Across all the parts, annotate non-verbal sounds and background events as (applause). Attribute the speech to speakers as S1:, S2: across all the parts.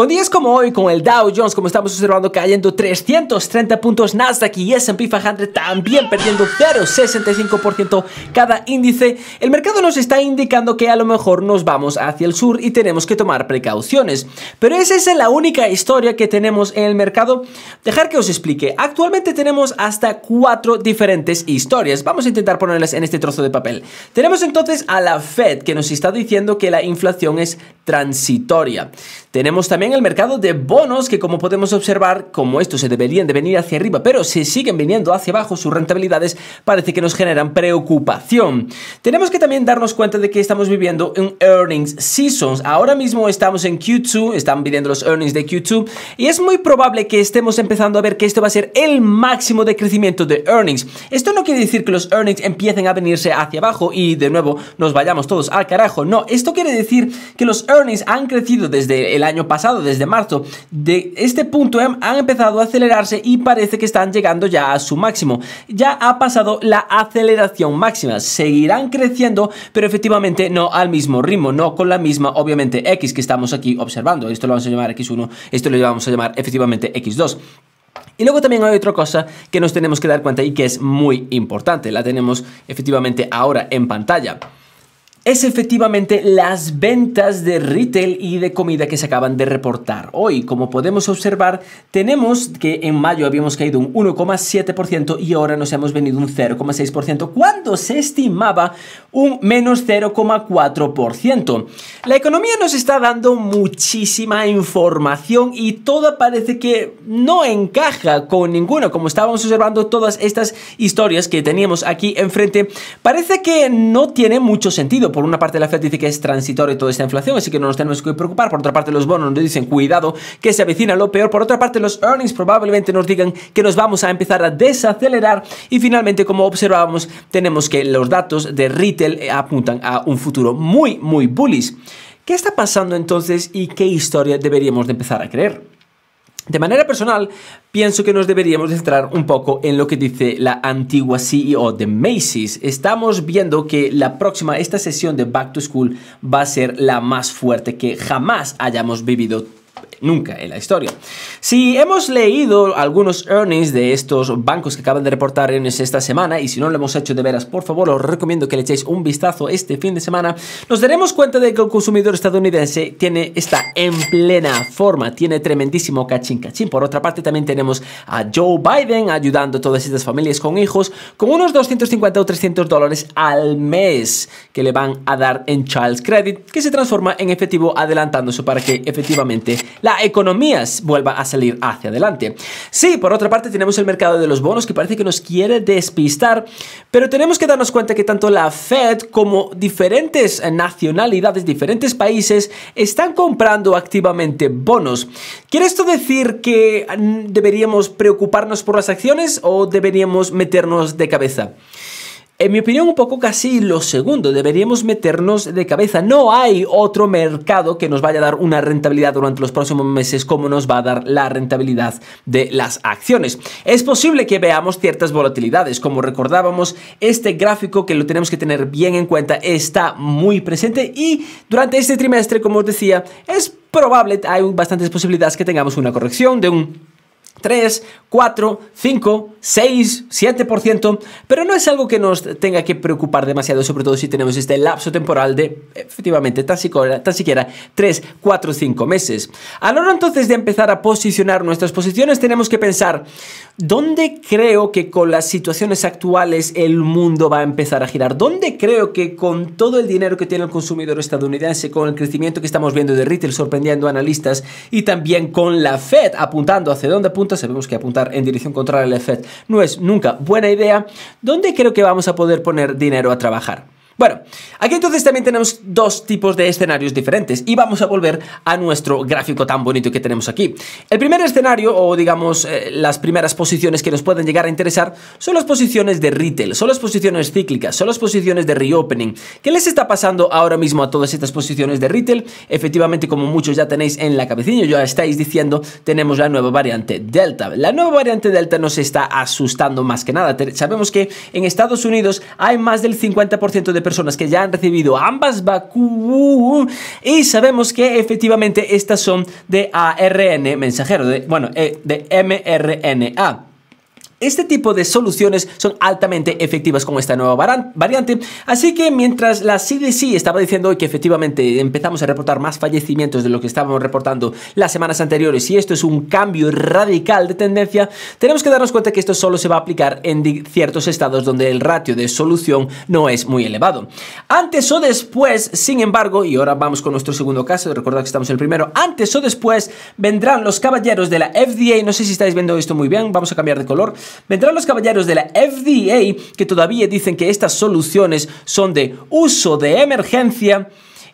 S1: Con días como hoy, con el Dow Jones, como estamos observando, cayendo 330 puntos, Nasdaq y S&P 500 también perdiendo 0,65% cada índice, el mercado nos está indicando que a lo mejor nos vamos hacia el sur y tenemos que tomar precauciones. Pero esa es la única historia que tenemos en el mercado. Dejar que os explique. Actualmente tenemos hasta cuatro diferentes historias. Vamos a intentar ponerlas en este trozo de papel. Tenemos entonces a la Fed, que nos está diciendo que la inflación es transitoria. Tenemos también el mercado de bonos que como podemos observar, como estos se deberían de venir hacia arriba, pero se siguen viniendo hacia abajo, sus rentabilidades parece que nos generan preocupación. Tenemos que también darnos cuenta de que estamos viviendo un earnings seasons. Ahora mismo estamos en Q2, están viviendo los earnings de Q2 y es muy probable que estemos empezando a ver que esto va a ser el máximo de crecimiento de earnings. Esto no quiere decir que los earnings empiecen a venirse hacia abajo y de nuevo nos vayamos todos al carajo. No, esto quiere decir que los earnings han crecido desde el año pasado desde marzo. De este punto han empezado a acelerarse y parece que están llegando ya a su máximo. Ya ha pasado la aceleración máxima. Seguirán creciendo, pero efectivamente no al mismo ritmo, no con la misma, obviamente, X que estamos aquí observando. Esto lo vamos a llamar X1, esto lo vamos a llamar efectivamente X2. Y luego también hay otra cosa que nos tenemos que dar cuenta y que es muy importante. La tenemos efectivamente ahora en pantalla es efectivamente las ventas de retail y de comida que se acaban de reportar. Hoy, como podemos observar, tenemos que en mayo habíamos caído un 1,7% y ahora nos hemos venido un 0,6% cuando se estimaba un menos 0,4%. La economía nos está dando muchísima información y todo parece que no encaja con ninguna, como estábamos observando todas estas historias que teníamos aquí enfrente, parece que no tiene mucho sentido por una parte la FED dice que es transitorio toda esta inflación, así que no nos tenemos que preocupar. Por otra parte, los bonos nos dicen, cuidado, que se avecina lo peor. Por otra parte, los earnings probablemente nos digan que nos vamos a empezar a desacelerar. Y finalmente, como observábamos, tenemos que los datos de retail eh, apuntan a un futuro muy, muy bullish. ¿Qué está pasando entonces y qué historia deberíamos de empezar a creer? De manera personal, pienso que nos deberíamos centrar un poco en lo que dice la antigua CEO de Macy's. Estamos viendo que la próxima, esta sesión de Back to School va a ser la más fuerte que jamás hayamos vivido nunca en la historia. Si hemos leído algunos earnings de estos bancos que acaban de reportar earnings esta semana, y si no lo hemos hecho de veras, por favor, os recomiendo que le echéis un vistazo este fin de semana, nos daremos cuenta de que el consumidor estadounidense tiene, está en plena forma, tiene tremendísimo cachín cachín. Por otra parte, también tenemos a Joe Biden ayudando a todas estas familias con hijos con unos 250 o 300 dólares al mes que le van a dar en Child Credit, que se transforma en efectivo adelantándose para que efectivamente la la economía vuelva a salir hacia adelante. Sí, por otra parte tenemos el mercado de los bonos que parece que nos quiere despistar, pero tenemos que darnos cuenta que tanto la Fed como diferentes eh, nacionalidades, diferentes países, están comprando activamente bonos. ¿Quiere esto decir que mm, deberíamos preocuparnos por las acciones o deberíamos meternos de cabeza? En mi opinión, un poco casi lo segundo, deberíamos meternos de cabeza. No hay otro mercado que nos vaya a dar una rentabilidad durante los próximos meses como nos va a dar la rentabilidad de las acciones. Es posible que veamos ciertas volatilidades, como recordábamos, este gráfico que lo tenemos que tener bien en cuenta está muy presente y durante este trimestre, como os decía, es probable, hay bastantes posibilidades que tengamos una corrección de un 3, 4, 5, 6, 7%, pero no es algo que nos tenga que preocupar demasiado, sobre todo si tenemos este lapso temporal de, efectivamente, tan siquiera, tan siquiera 3, 4, 5 meses. A la hora entonces de empezar a posicionar nuestras posiciones, tenemos que pensar, ¿dónde creo que con las situaciones actuales el mundo va a empezar a girar? ¿Dónde creo que con todo el dinero que tiene el consumidor estadounidense, con el crecimiento que estamos viendo de retail sorprendiendo analistas y también con la Fed apuntando hacia dónde apunta, sabemos que apuntar en dirección contraria al efecto no es nunca buena idea, ¿dónde creo que vamos a poder poner dinero a trabajar? Bueno, aquí entonces también tenemos dos tipos de escenarios diferentes y vamos a volver a nuestro gráfico tan bonito que tenemos aquí. El primer escenario, o digamos eh, las primeras posiciones que nos pueden llegar a interesar, son las posiciones de retail, son las posiciones cíclicas, son las posiciones de reopening. ¿Qué les está pasando ahora mismo a todas estas posiciones de retail? Efectivamente, como muchos ya tenéis en la cabecilla, ya estáis diciendo, tenemos la nueva variante Delta. La nueva variante Delta nos está asustando más que nada. Sabemos que en Estados Unidos hay más del 50% de personas personas que ya han recibido ambas vacunas y sabemos que efectivamente estas son de ARN mensajero, bueno, eh, de mRNA. Este tipo de soluciones son altamente efectivas con esta nueva variante, así que mientras la CDC estaba diciendo que efectivamente empezamos a reportar más fallecimientos de lo que estábamos reportando las semanas anteriores y esto es un cambio radical de tendencia, tenemos que darnos cuenta que esto solo se va a aplicar en ciertos estados donde el ratio de solución no es muy elevado. Antes o después, sin embargo, y ahora vamos con nuestro segundo caso, recordad que estamos en el primero, antes o después vendrán los caballeros de la FDA, no sé si estáis viendo esto muy bien, vamos a cambiar de color, Vendrán los caballeros de la FDA que todavía dicen que estas soluciones son de uso de emergencia.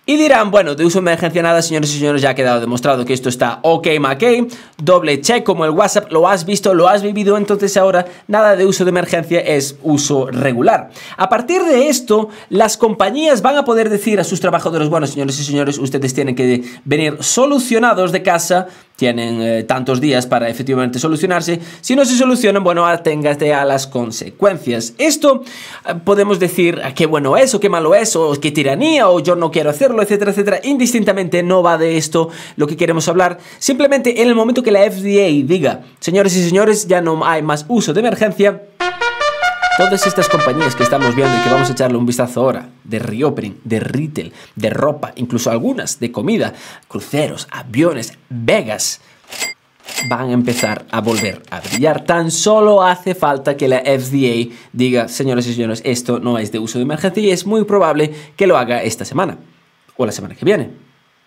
S1: Y dirán, bueno, de uso de emergencia nada, señores y señores, ya ha quedado demostrado que esto está ok, McKay. doble check como el WhatsApp, lo has visto, lo has vivido, entonces ahora nada de uso de emergencia es uso regular. A partir de esto, las compañías van a poder decir a sus trabajadores, bueno, señores y señores, ustedes tienen que venir solucionados de casa tienen eh, tantos días para efectivamente solucionarse. Si no se solucionan, bueno, aténgate ah, a las consecuencias. Esto eh, podemos decir ah, qué bueno es o qué malo es o qué tiranía o yo no quiero hacerlo, etcétera, etcétera. Indistintamente no va de esto lo que queremos hablar. Simplemente en el momento que la FDA diga, señores y señores, ya no hay más uso de emergencia, Todas estas compañías que estamos viendo y que vamos a echarle un vistazo ahora, de reopening, de retail, de ropa, incluso algunas de comida, cruceros, aviones, Vegas, van a empezar a volver a brillar. Tan solo hace falta que la FDA diga, señores y señores, esto no es de uso de emergencia y es muy probable que lo haga esta semana o la semana que viene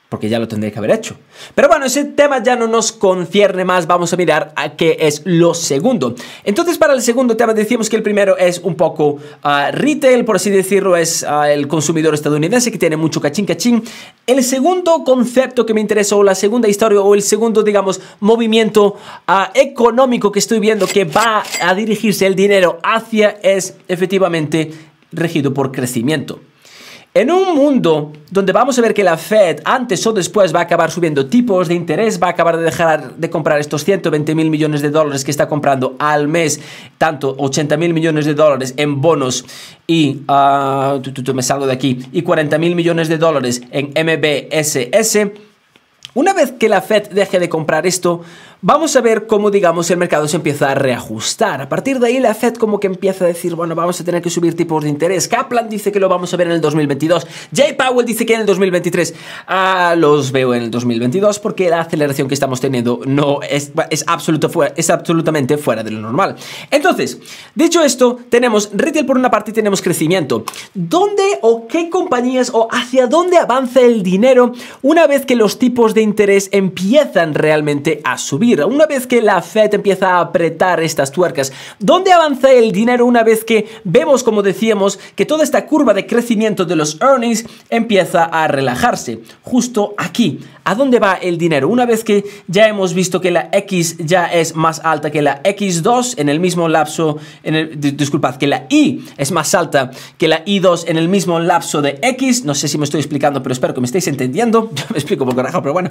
S1: porque ya lo tendría que haber hecho. Pero bueno, ese tema ya no nos concierne más, vamos a mirar a qué es lo segundo. Entonces, para el segundo tema decíamos que el primero es un poco ah, retail, por así decirlo, es ah, el consumidor estadounidense que tiene mucho cachín cachín. El segundo concepto que me interesa o la segunda historia o el segundo, digamos, movimiento ah, económico que estoy viendo que va a dirigirse el dinero hacia es efectivamente regido por crecimiento. En un mundo donde vamos a ver que la Fed antes o después va a acabar subiendo tipos de interés, va a acabar de dejar de comprar estos 120 mil millones de dólares que está comprando al mes, tanto 80 mil millones de dólares en bonos y ah, me salgo de aquí y 40 mil millones de dólares en MBSS. Una vez que la Fed deje de comprar esto, Vamos a ver cómo, digamos, el mercado se empieza a reajustar. A partir de ahí, la Fed como que empieza a decir, bueno, vamos a tener que subir tipos de interés. Kaplan dice que lo vamos a ver en el 2022. Jay Powell dice que en el 2023. Ah, los veo en el 2022 porque la aceleración que estamos teniendo no es, es absolutamente fuera de lo normal. Entonces, dicho esto, tenemos retail por una parte y tenemos crecimiento. ¿Dónde o qué compañías o hacia dónde avanza el dinero una vez que los tipos de interés empiezan realmente a subir? una vez que la Fed empieza a apretar estas tuercas. ¿Dónde avanza el dinero una vez que vemos, como decíamos, que toda esta curva de crecimiento de los earnings empieza a relajarse? Justo aquí, ¿A dónde va el dinero? Una vez que ya hemos visto que la X ya es más alta que la X2 en el mismo lapso, en el, disculpad, que la Y es más alta que la Y2 en el mismo lapso de X, no sé si me estoy explicando, pero espero que me estéis entendiendo, (laughs) yo me explico por carajo, pero bueno,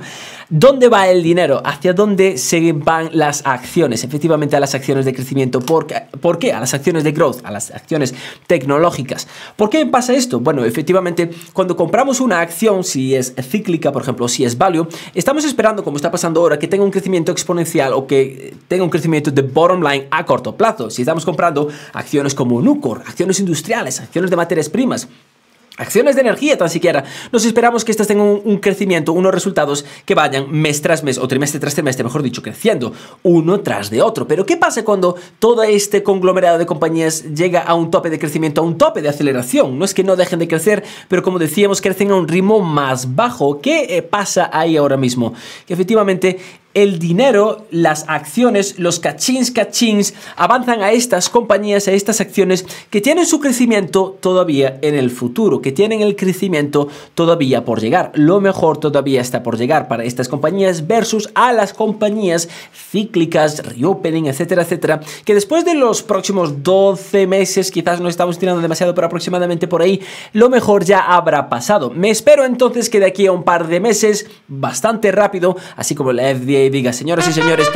S1: ¿dónde va el dinero? ¿Hacia dónde se van las acciones? Efectivamente a las acciones de crecimiento, ¿por qué? ¿Por qué? A las acciones de growth, a las acciones tecnológicas. ¿Por qué pasa esto? Bueno, efectivamente, cuando compramos una acción, si es cíclica, por ejemplo, si es estamos esperando, como está pasando ahora, que tenga un crecimiento exponencial o que tenga un crecimiento de bottom line a corto plazo. Si estamos comprando acciones como Nucor, acciones industriales, acciones de materias primas, acciones de energía tan siquiera. Nos esperamos que estas tengan un, crecimiento, unos resultados que vayan mes tras mes o trimestre tras trimestre, mejor dicho, creciendo uno tras de otro. Pero ¿qué pasa cuando todo este conglomerado de compañías llega a un tope de crecimiento, a un tope de aceleración? No es que no dejen de crecer, pero como decíamos, crecen a un ritmo más bajo. ¿Qué eh, pasa ahí ahora mismo? Que efectivamente el dinero, las acciones, los cachins cachins avanzan a estas compañías, a estas acciones que tienen su crecimiento todavía en el futuro, que tienen el crecimiento todavía por llegar. Lo mejor todavía está por llegar para estas compañías versus a las compañías cíclicas, reopening, etcétera, etcétera, que después de los próximos 12 meses, quizás no estamos tirando demasiado, pero aproximadamente por ahí, lo mejor ya habrá pasado. Me espero entonces que de aquí a un par de meses, bastante rápido, así como la F10 diga, señoras y señores,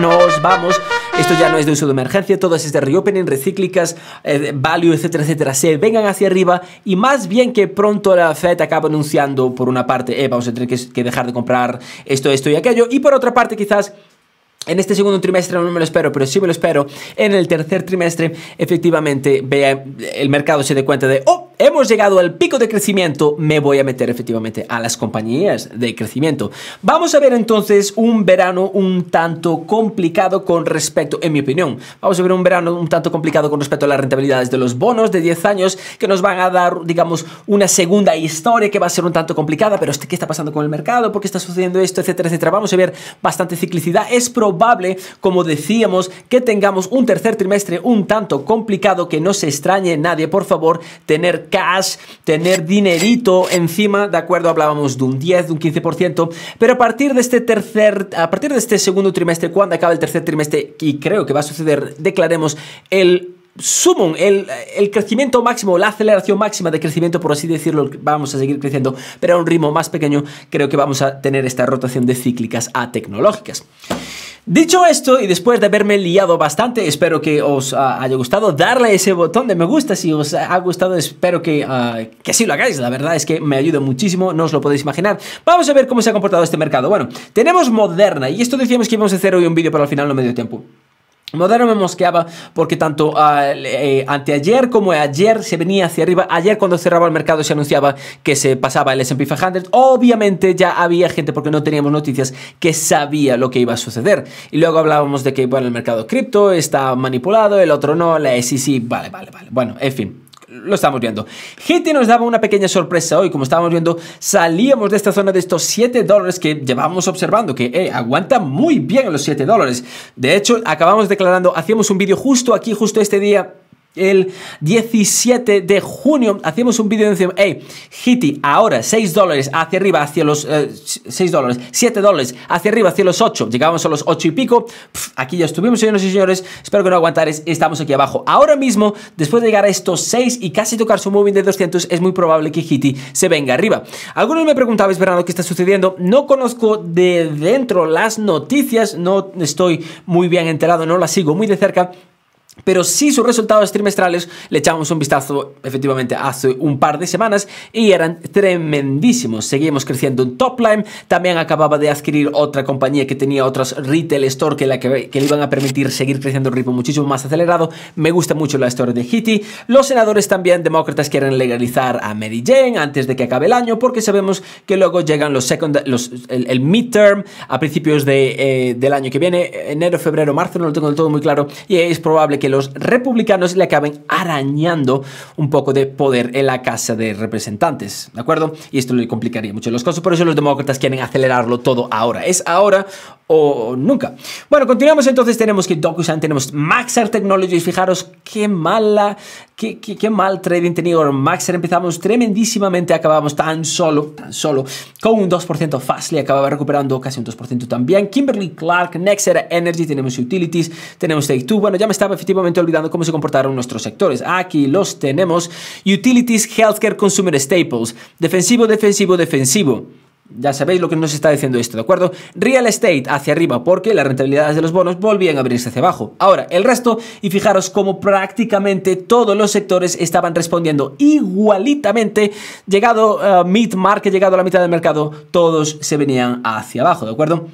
S1: nos vamos. Esto ya no es de uso de emergencia, todo es de reopening, recíclicas, eh, value, etcétera, etcétera. Se vengan hacia arriba y más bien que pronto la FED acaba anunciando, por una parte, eh, vamos a tener que dejar de comprar esto, esto y aquello, y por otra parte, quizás en este segundo trimestre no me lo espero, pero sí me lo espero. En el tercer trimestre, efectivamente, vea, el mercado se dé cuenta de, oh, hemos llegado al pico de crecimiento, me voy a meter efectivamente a las compañías de crecimiento. Vamos a ver entonces un verano un tanto complicado con respecto, en mi opinión, vamos a ver un verano un tanto complicado con respecto a las rentabilidades de los bonos de 10 años que nos van a dar, digamos, una segunda historia que va a ser un tanto complicada, pero este, ¿qué está pasando con el mercado? ¿Por qué está sucediendo esto? Etcétera, etcétera. Vamos a ver bastante ciclicidad. Es probable probable, como decíamos, que tengamos un tercer trimestre un tanto complicado que no se extrañe nadie, por favor, tener cash, tener dinerito encima, ¿de acuerdo? Hablábamos de un 10, de un 15%, pero a partir de este tercer, a partir de este segundo trimestre, cuando acabe el tercer trimestre, y creo que va a suceder, declaremos el sumum, el, el, crecimiento máximo, la aceleración máxima de crecimiento, por así decirlo, vamos a seguir creciendo, pero a un ritmo más pequeño, creo que vamos a tener esta rotación de cíclicas a tecnológicas. Dicho esto, y después de haberme liado bastante, espero que os ah, haya gustado. Darle ese botón de me gusta si os ha gustado. Espero ah, que, sí lo hagáis. La verdad es que me ayuda muchísimo, no os lo podéis imaginar. Vamos a ver cómo se ha comportado este mercado. Bueno, tenemos Moderna, y esto decíamos que íbamos a hacer hoy un vídeo, para al final no medio tiempo. Moderno me mosqueaba porque tanto ah, eh, anteayer como ayer se venía hacia arriba. Ayer cuando cerraba el mercado se anunciaba que se pasaba el S&P 500. Obviamente ya había gente, porque no teníamos noticias, que sabía lo que iba a suceder. Y luego hablábamos de que, bueno, el mercado cripto está manipulado, el otro no, la SEC, vale, vale, vale. Bueno, en fin lo estamos viendo. GT nos daba una pequeña sorpresa hoy, como estábamos viendo, salíamos de esta zona de estos 7 dólares que llevábamos observando, que eh, aguanta muy bien los 7 dólares. De hecho, acabamos declarando, hacíamos un vídeo justo aquí, justo este día, el 17 de junio hacíamos un vídeo y hey, Hiti, ahora 6 dólares hacia arriba, hacia los 6 eh, dólares, 7 dólares hacia arriba, hacia los 8, llegábamos a los 8 y pico, aquí ya estuvimos, señores y señores, espero que no aguantares, estamos aquí abajo. Ahora mismo, después de llegar a estos 6 y casi tocar su moving de 200, es muy probable que Hiti se venga arriba. Algunos me preguntabais, Fernando ¿qué está sucediendo? No conozco de dentro las noticias, no estoy muy bien enterado, no las sigo muy de cerca. Pero si sí, sus resultados trimestrales le echamos un vistazo efectivamente hace un par de semanas y eran tremendísimos. Seguimos creciendo en top line también acababa de adquirir otra compañía que tenía otras retail store que, la que, que le iban a permitir seguir creciendo un ritmo muchísimo más acelerado. Me gusta mucho la historia de Hitty. Los senadores también demócratas quieren legalizar a Mary Jane antes de que acabe el año porque sabemos que luego llegan los, second, el, midterm a principios de, eh, del año que viene, enero, febrero, marzo, no lo tengo del todo muy claro y es probable que los republicanos le acaben arañando un poco de poder en la Casa de Representantes, ¿de acuerdo? Y esto le complicaría mucho los casos, por eso los demócratas quieren acelerarlo todo ahora. Es ahora o nunca. Bueno, continuamos entonces, tenemos que DocuSign, tenemos Maxar Technologies, fijaros qué mala, qué, qué, mal trading tenido Maxar, empezamos tremendísimamente, acabamos tan solo, tan solo, con un 2%, Fastly acababa recuperando casi un 2% también, Kimberly Clark, Nexera Energy, tenemos Utilities, tenemos Take Two, bueno, ya me estaba efectivamente olvidando cómo se comportaron nuestros sectores, aquí los tenemos, Utilities, Healthcare, Consumer Staples, defensivo, defensivo, defensivo. Ya sabéis lo que nos está diciendo esto, ¿de acuerdo? Real estate hacia arriba porque las rentabilidades de los bonos volvían a abrirse hacia abajo. Ahora, el resto, y fijaros cómo prácticamente todos los sectores estaban respondiendo igualitamente. Llegado eh, mid-market, llegado a la mitad del mercado, todos se venían hacia abajo, ¿de acuerdo?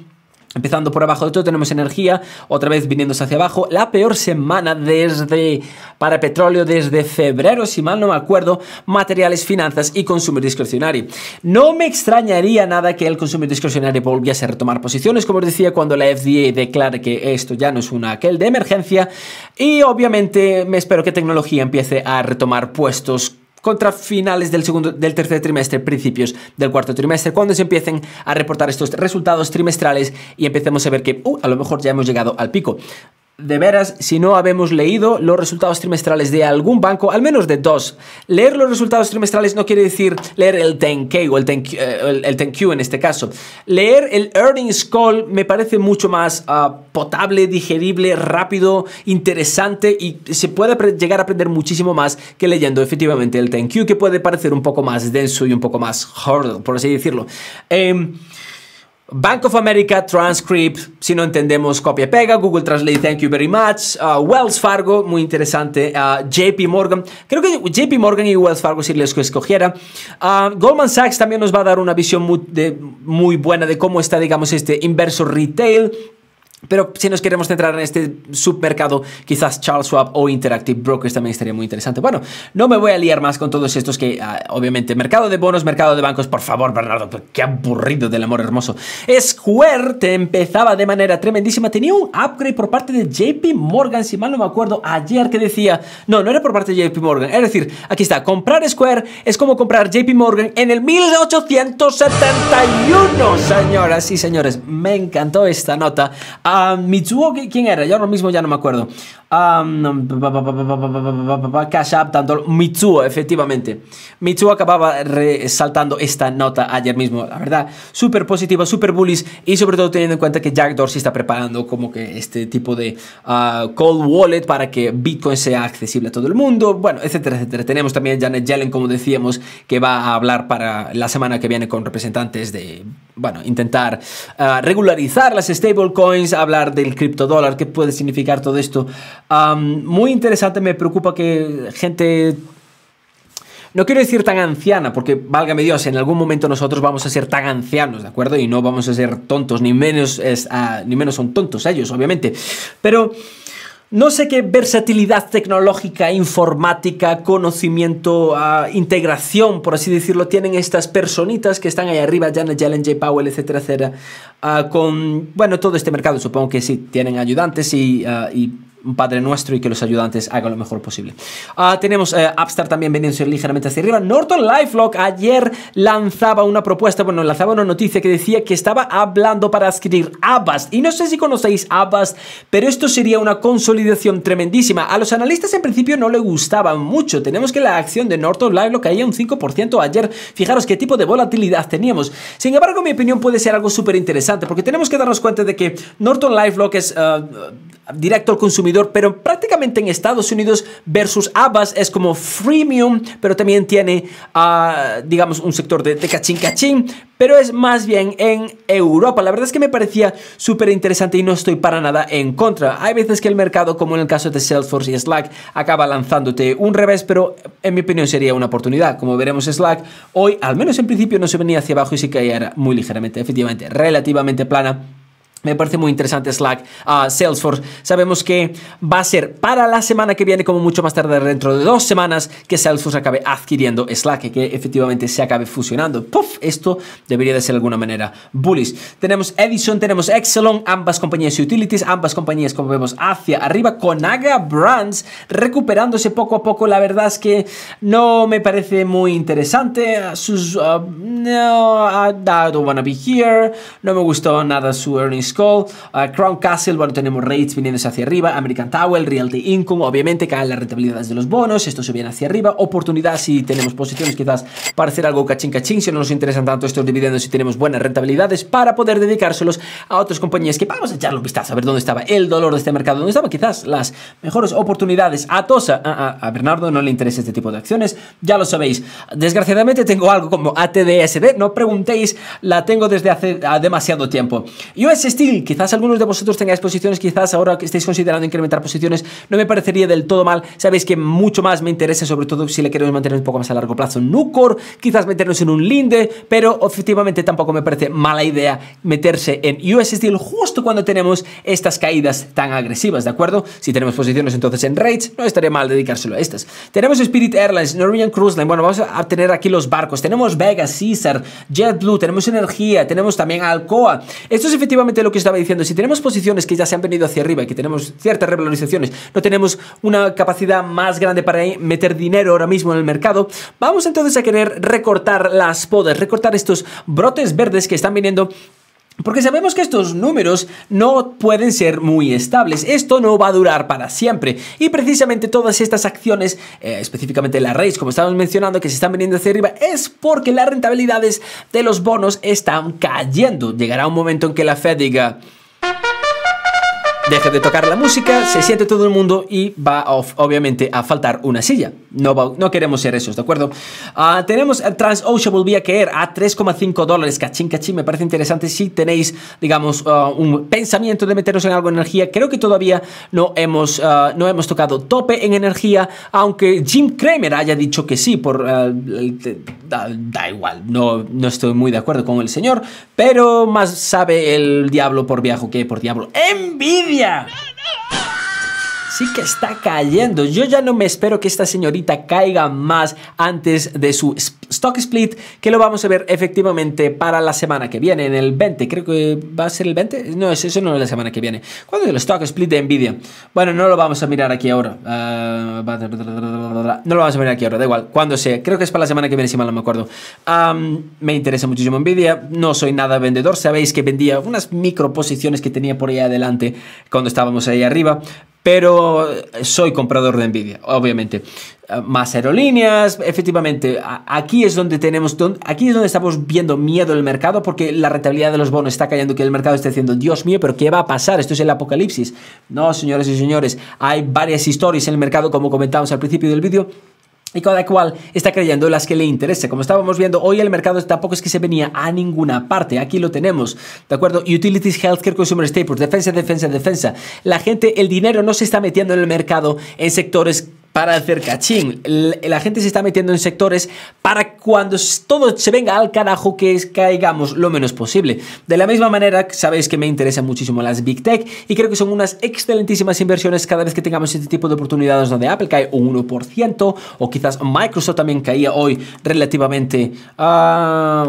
S1: Empezando por abajo de todo, tenemos energía, otra vez viniéndose hacia abajo. La peor semana desde para petróleo desde febrero, si mal no me acuerdo, materiales, finanzas y consumo discrecionario. No me extrañaría nada que el consumo discrecionario volviese a retomar posiciones, como os decía, cuando la FDA declare que esto ya no es una aquel de emergencia. Y obviamente me espero que tecnología empiece a retomar puestos contra finales del segundo, del tercer trimestre, principios del cuarto trimestre, cuando se empiecen a reportar estos resultados trimestrales y empecemos a ver que uh, a lo mejor ya hemos llegado al pico de veras, si no habemos leído los resultados trimestrales de algún banco, al menos de dos. Leer los resultados trimestrales no quiere decir leer el 10K o el 10Q, eh, en este caso. Leer el earnings call me parece mucho más ah, potable, digerible, rápido, interesante y se puede llegar a aprender muchísimo más que leyendo efectivamente el 10Q, que puede parecer un poco más denso y un poco más hard, por así decirlo. Eh, Bank of America, Transcript, si no entendemos copia y pega, Google Translate, thank you very much, ah, Wells Fargo, muy interesante, ah, JP Morgan, creo que JP Morgan y Wells Fargo si les escogiera. Ah, Goldman Sachs también nos va a dar una visión muy, muy buena de cómo está, digamos, este inverso retail, pero si nos queremos centrar en este submercado, quizás Charles Schwab o Interactive Brokers también estaría muy interesante. Bueno, no me voy a liar más con todos estos que, ah, obviamente, mercado de bonos, mercado de bancos, por favor, Bernardo, qué aburrido del amor hermoso. Square te empezaba de manera tremendísima, tenía un upgrade por parte de JP Morgan, si mal no me acuerdo, ayer que decía, no, no era por parte de JP Morgan, es decir, aquí está, comprar Square es como comprar JP Morgan en el 1871, señoras y señores, me encantó esta nota. Mitsuo, ¿quién era? Yo ahora mismo ya no me acuerdo. Cash App, tanto Mitsuo, efectivamente. Mitsuo acababa resaltando esta nota ayer mismo, la verdad. Súper positiva, súper bullish y sobre todo teniendo en cuenta que Jack Dorsey está preparando como que este tipo de cold wallet para que Bitcoin sea accesible a todo el mundo, bueno, etcétera, etcétera. Tenemos también Janet Yellen, como decíamos, que va a hablar para la semana que viene con representantes de, bueno, intentar regularizar las stablecoins hablar del criptodólar, qué puede significar todo esto. muy interesante, me preocupa que gente no quiero decir tan anciana, porque válgame Dios, en algún momento nosotros vamos a ser tan ancianos, ¿de acuerdo? Y no vamos a ser tontos, ni menos, ni menos son tontos ellos, obviamente. Pero no sé qué versatilidad tecnológica, informática, conocimiento, ah, integración, por así decirlo, tienen estas personitas que están ahí arriba, Janet Jalen, Jay Powell, etcétera, etcétera, ah, con, bueno, todo este mercado. Supongo que sí, tienen ayudantes y ah, un Padre Nuestro y que los ayudantes hagan lo mejor posible. Ah, tenemos uh, también vendiéndose ligeramente hacia arriba. Norton Lifelock ayer lanzaba una propuesta, bueno, lanzaba una noticia que decía que estaba hablando para adquirir Avast. Y no sé si conocéis Avast, pero esto sería una consolidación tremendísima. A los analistas en principio no le gustaba mucho. Tenemos que la acción de Norton Lifelock caía un 5% ayer. Fijaros qué tipo de volatilidad teníamos. Sin embargo, mi opinión puede ser algo súper interesante porque tenemos que darnos cuenta de que Norton Lifelock es eh, director directo al consumidor pero prácticamente en Estados Unidos versus Abbas es como freemium, pero también tiene, ah, digamos, un sector de, de cachín cachín, pero es más bien en Europa. La verdad es que me parecía súper interesante y no estoy para nada en contra. Hay veces que el mercado, como en el caso de Salesforce y Slack, acaba lanzándote un revés, pero en mi opinión sería una oportunidad. Como veremos, Slack hoy, al menos en principio, no se venía hacia abajo y sí caía muy ligeramente, efectivamente, relativamente plana me parece muy interesante Slack, ah, Salesforce. Sabemos que va a ser para la semana que viene, como mucho más tarde, dentro de dos semanas, que Salesforce acabe adquiriendo Slack y que efectivamente se acabe fusionando. Puff, esto debería de ser de alguna manera bullish. Tenemos Edison, tenemos Exelon, ambas compañías utilities, ambas compañías, como vemos, hacia arriba. Aga Brands recuperándose poco a poco. La verdad es que no me parece muy interesante. Sus. Ah, no, ah, I don't wanna be here. No me gustó nada su earnings Call, eh, Crown Castle, bueno, tenemos rates viniendo hacia arriba, American Tower, Realty Income, obviamente caen las rentabilidades de los bonos, esto se viene hacia arriba, oportunidad si tenemos posiciones quizás para hacer algo cachín cachín, si no nos interesan tanto estos dividendos si tenemos buenas rentabilidades para poder dedicárselos a otras compañías que vamos a echarle un vistazo a ver dónde estaba el dolor de este mercado, dónde estaban quizás las mejores oportunidades. A Tosa, a, Bernardo no le interesa este tipo de acciones, ya lo sabéis. Desgraciadamente tengo algo como ATDSB no preguntéis, la tengo desde hace demasiado tiempo. USS quizás algunos de vosotros tengáis posiciones, quizás ahora que estáis considerando incrementar posiciones, no me parecería del todo mal. Sabéis que mucho más me interesa, sobre todo si le queremos mantener un poco más a largo plazo. Nucor, quizás meternos en un Linde, pero efectivamente tampoco me parece mala idea meterse en US Steel justo cuando tenemos estas caídas tan agresivas, ¿de acuerdo? Si tenemos posiciones entonces en Raids no estaría mal dedicárselo a estas. Tenemos Spirit Airlines, Norwegian Cruise Line, bueno, vamos a tener aquí los barcos. Tenemos Vegas, Caesar, JetBlue, tenemos energía, tenemos también Alcoa. Esto es efectivamente lo que estaba diciendo, si tenemos posiciones que ya se han venido hacia arriba y que tenemos ciertas revalorizaciones, no tenemos una capacidad más grande para meter dinero ahora mismo en el mercado, vamos entonces a querer recortar las podas, recortar estos brotes verdes que están viniendo porque sabemos que estos números no pueden ser muy estables, esto no va a durar para siempre y precisamente todas estas acciones, eh, específicamente la raíz como estábamos mencionando, que se están viniendo hacia arriba, es porque las rentabilidades de los bonos están cayendo. Llegará un momento en que la Fed diga... Deja de tocar la música, se siente todo el mundo y va obviamente a faltar una silla. No, no queremos ser esos, ¿de acuerdo? Ah, tenemos el trans volvía a caer a 3,5 dólares. Cachín, cachín, me parece interesante si tenéis, digamos, ah, un pensamiento de meteros en algo en energía. Creo que todavía no hemos, ah, no hemos tocado tope en energía, aunque Jim Kramer haya dicho que sí, por... Da, igual, no, no estoy muy de acuerdo con el señor, pero más sabe el diablo por viaje que por diablo. ¡Envidia! Olivia. sí que está cayendo. Yo ya no me espero que esta señorita caiga más antes de su stock split, que lo vamos a ver efectivamente para la semana que viene, en el 20. Creo que va a ser el 20. No, eso no es la semana que viene. ¿Cuándo es el stock split de Nvidia? Bueno, no lo vamos a mirar aquí ahora. Ah, no lo vamos a mirar aquí ahora, da igual. Cuando sea. Creo que es para la semana que viene, si mal no me acuerdo. me interesa muchísimo Nvidia. No soy nada vendedor. Sabéis que vendía unas micro posiciones que tenía por ahí adelante cuando estábamos ahí arriba pero soy comprador de Nvidia, obviamente. Más aerolíneas, efectivamente, aquí es donde tenemos, aquí es donde estamos viendo miedo el mercado porque la rentabilidad de los bonos está cayendo, que el mercado está diciendo, Dios mío, pero ¿qué va a pasar? Esto es el apocalipsis. No, señores y señores, hay varias historias en el mercado, como comentábamos al principio del vídeo, y cada cual está creyendo las que le interese. Como estábamos viendo, hoy el mercado tampoco es que se venía a ninguna parte. Aquí lo tenemos, ¿de acuerdo? Utilities, healthcare, consumer staples, defensa, defensa, defensa. La gente, el dinero no se está metiendo en el mercado en sectores para hacer cachín. La gente se está metiendo en sectores para cuando todo se venga al carajo que caigamos lo menos posible. De la misma manera, sabéis que me interesan muchísimo las Big Tech y creo que son unas excelentísimas inversiones cada vez que tengamos este tipo de oportunidades donde Apple cae un 1% o quizás Microsoft también caía hoy relativamente... ah,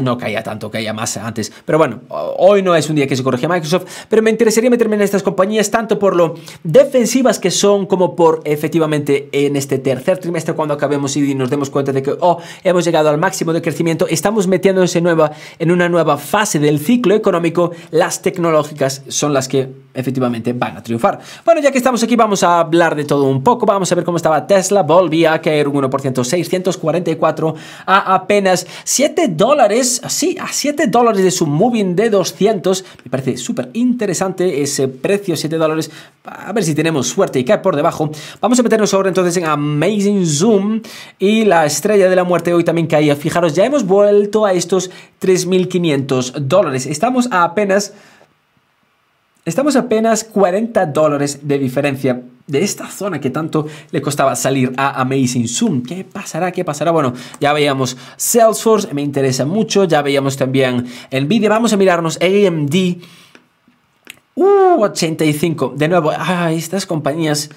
S1: no caía tanto, caía más antes. Pero bueno, hoy no es un día que se corrige Microsoft, pero me interesaría meterme en estas compañías tanto por lo defensivas que son como por efectivamente en este tercer trimestre cuando acabemos y nos demos cuenta de que, oh, hemos llegado al máximo de crecimiento, estamos metiéndonos en una nueva fase del ciclo económico, las tecnológicas son las que efectivamente van a triunfar. Bueno, ya que estamos aquí, vamos a hablar de todo un poco. Vamos a ver cómo estaba Tesla. Volvía a caer un 1%, 644 a apenas 7 dólares. Sí, a 7 dólares de su moving de 200. Me parece súper interesante ese precio, 7 dólares. A ver si tenemos suerte y cae por debajo. Vamos a meternos ahora entonces en Amazing Zoom y la estrella de la muerte hoy también caía. Fijaros, ya hemos vuelto a estos 3.500 dólares. Estamos a apenas Estamos apenas 40 dólares de diferencia de esta zona que tanto le costaba salir a Amazing Zoom. ¿Qué pasará? ¿Qué pasará? Bueno, ya veíamos Salesforce, me interesa mucho. Ya veíamos también el video. Vamos a mirarnos AMD. Uh, 85. De nuevo, ah, estas compañías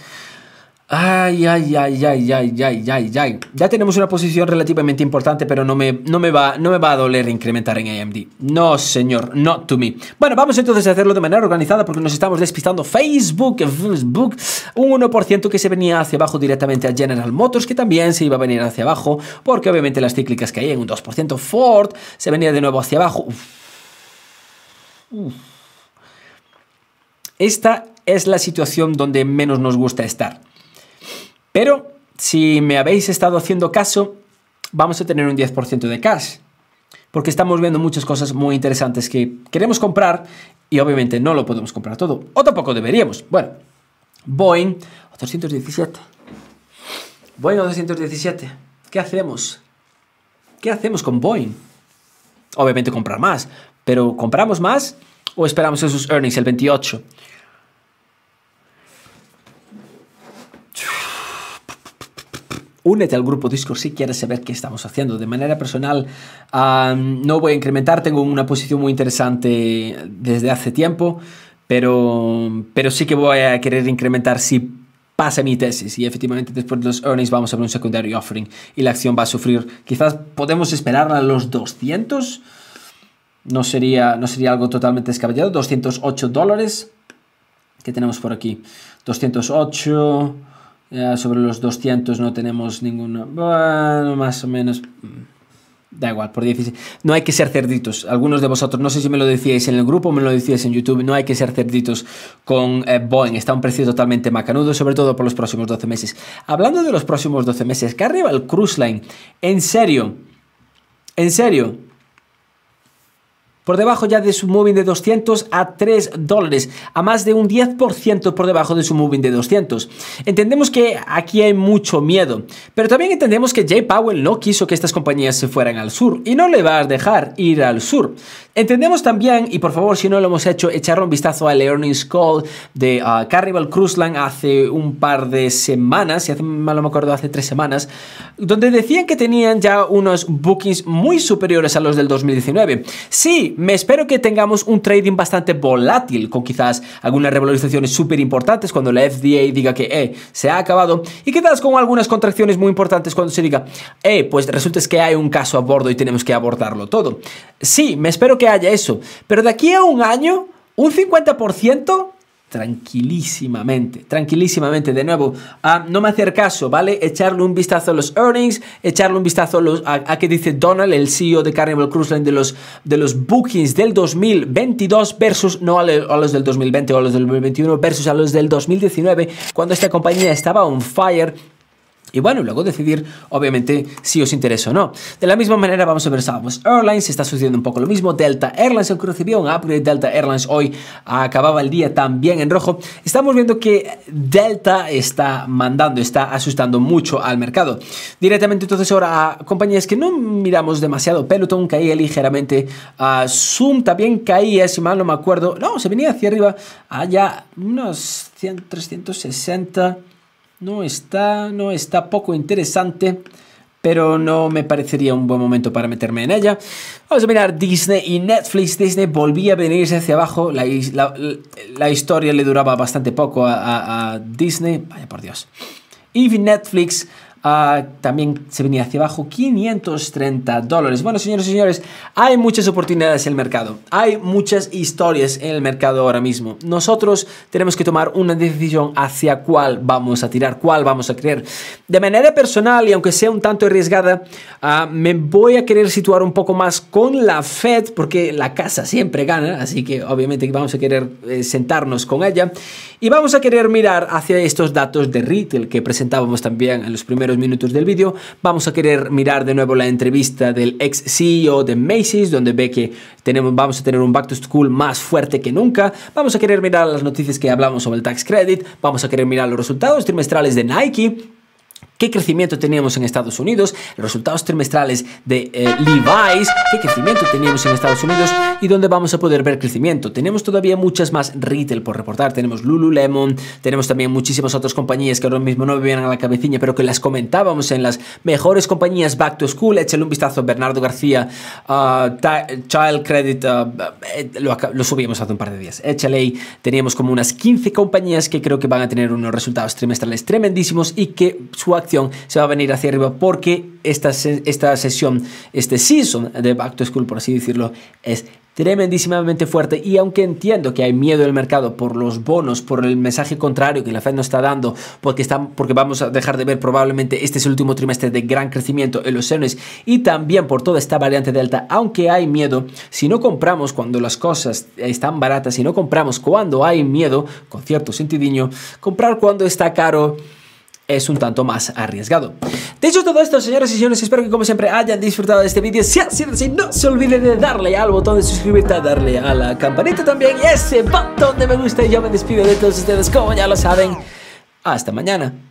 S1: Ay, ay, ay, ay, ay, ay, ay, ay. Ya tenemos una posición relativamente importante, pero no me, no me, va, no me va a doler incrementar en AMD. No, señor, not to me. Bueno, vamos entonces a hacerlo de manera organizada porque nos estamos despistando. Facebook, Facebook, un 1% que se venía hacia abajo directamente a General Motors, que también se iba a venir hacia abajo, porque obviamente las cíclicas que hay en un 2%. Ford se venía de nuevo hacia abajo. Esta es la situación donde menos nos gusta estar. Pero si me habéis estado haciendo caso, vamos a tener un 10% de cash, porque estamos viendo muchas cosas muy interesantes que queremos comprar y obviamente no lo podemos comprar todo, o tampoco deberíamos. Bueno, Boeing 817. Boeing 217, ¿qué hacemos? ¿Qué hacemos con Boeing? Obviamente comprar más, pero ¿compramos más o esperamos esos earnings el 28? Únete al grupo Discord si quieres saber qué estamos haciendo. De manera personal, no voy a incrementar, tengo una posición muy interesante desde hace tiempo, pero, pero sí que voy a querer incrementar si pasa mi tesis y efectivamente después de los earnings vamos a ver un secondary offering y la acción va a sufrir. Quizás podemos esperar a los 200, no sería, no sería algo totalmente descabellado, 208 dólares que tenemos por aquí. 208... Eh, sobre los 200 no tenemos ninguno. Bueno, más o menos. Mm, da igual, por 16. No hay que ser cerditos. Algunos de vosotros, no sé si me lo decíais en el grupo o me lo decíais en YouTube, no hay que ser cerditos con eh, Boeing. Está un precio totalmente macanudo, sobre todo por los próximos 12 meses. Hablando de los próximos 12 meses, que arriba el Cruise Line. En serio, en serio, por debajo ya de su moving de 200 a 3 dólares, a más de un 10% por debajo de su moving de 200. Entendemos que aquí hay mucho miedo, pero también entendemos que Jay Powell no quiso que estas compañías se fueran al sur y no le va a dejar ir al sur. Entendemos también, y por favor si no lo hemos hecho, echar un vistazo al Earnings Call de ah, Carnival Cruise hace un par de semanas, si mal no me acuerdo, hace tres semanas, donde decían que tenían ya unos bookings muy superiores a los del 2019. Sí, me espero que tengamos un trading bastante volátil, con quizás algunas revalorizaciones súper importantes cuando la FDA diga que eh, se ha acabado, y quizás con algunas contracciones muy importantes cuando se diga, eh, pues resulta que hay un caso a bordo y tenemos que abordarlo todo. Sí, me espero que haya eso. Pero de aquí a un año, un 50% tranquilísimamente, tranquilísimamente. De nuevo, ah, no me hacer caso, ¿vale? Echarle un vistazo a los earnings, echarle un vistazo a, los, a, que dice Donald, el CEO de Carnival Cruise Line, de los, de los bookings del 2022 versus, no a, a los del 2020 o a los del 2021 versus a los del 2019, cuando esta compañía estaba on fire y bueno, luego decidir, obviamente, si os interesa o no. De la misma manera, vamos a ver Southwest Airlines, está sucediendo un poco lo mismo. Delta Airlines, aunque recibió un upgrade, Delta Airlines hoy acababa el día también en rojo. Estamos viendo que Delta está mandando, está asustando mucho al mercado. Directamente, entonces, ahora a compañías que no miramos demasiado. Peloton caía ligeramente, Zoom también caía, si mal no me acuerdo. No, se venía hacia arriba, allá unos 100, 360. No está, no está poco interesante, pero no me parecería un buen momento para meterme en ella. Vamos a mirar Disney y Netflix. Disney volvía a venirse hacia abajo. La, la, historia le duraba bastante poco a, a Disney. Vaya por Dios. Y Netflix Ah, también se venía hacia abajo, 530 dólares. Bueno, señores y señores, hay muchas oportunidades en el mercado. Hay muchas historias en el mercado ahora mismo. Nosotros tenemos que tomar una decisión hacia cuál vamos a tirar, cuál vamos a creer. De manera personal, y aunque sea un tanto arriesgada, ah, me voy a querer situar un poco más con la Fed, porque la casa siempre gana, así que obviamente vamos a querer eh, sentarnos con ella. Y vamos a querer mirar hacia estos datos de retail que presentábamos también en los primeros minutos del vídeo. Vamos a querer mirar de nuevo la entrevista del ex CEO de Macy's, donde ve que tenemos, vamos a tener un back to school más fuerte que nunca. Vamos a querer mirar las noticias que hablamos sobre el tax credit. Vamos a querer mirar los resultados trimestrales de Nike qué crecimiento teníamos en Estados Unidos, los resultados trimestrales de eh, Levi's, qué crecimiento teníamos en Estados Unidos y dónde vamos a poder ver crecimiento. Tenemos todavía muchas más retail por reportar, tenemos Lululemon, tenemos también muchísimas otras compañías que ahora mismo no me vienen a la cabecilla, pero que las comentábamos en las mejores compañías Back to School, échale un vistazo Bernardo García, ah, Child Credit, ah, eh, lo, lo, subimos hace un par de días, échale ahí, teníamos como unas 15 compañías que creo que van a tener unos resultados trimestrales tremendísimos y que su se va a venir hacia arriba porque esta, esta sesión, este season de Back to School, por así decirlo, es tremendísimamente fuerte y aunque entiendo que hay miedo del mercado por los bonos, por el mensaje contrario que la Fed nos está dando, porque, porque vamos a dejar de ver probablemente este es el último trimestre de gran crecimiento en los senes y también por toda esta variante delta, aunque hay miedo, si no compramos cuando las cosas están baratas, si no compramos cuando hay miedo, con cierto sentidiño, comprar cuando está caro es un tanto más arriesgado. Dicho todo esto, señores y señores, espero que como siempre hayan disfrutado de este vídeo. Si es sido así, no se olviden de darle al botón de suscribirte, darle a la campanita también y ese botón de me gusta. Y yo me despido de todos ustedes, como ya lo saben. Hasta mañana.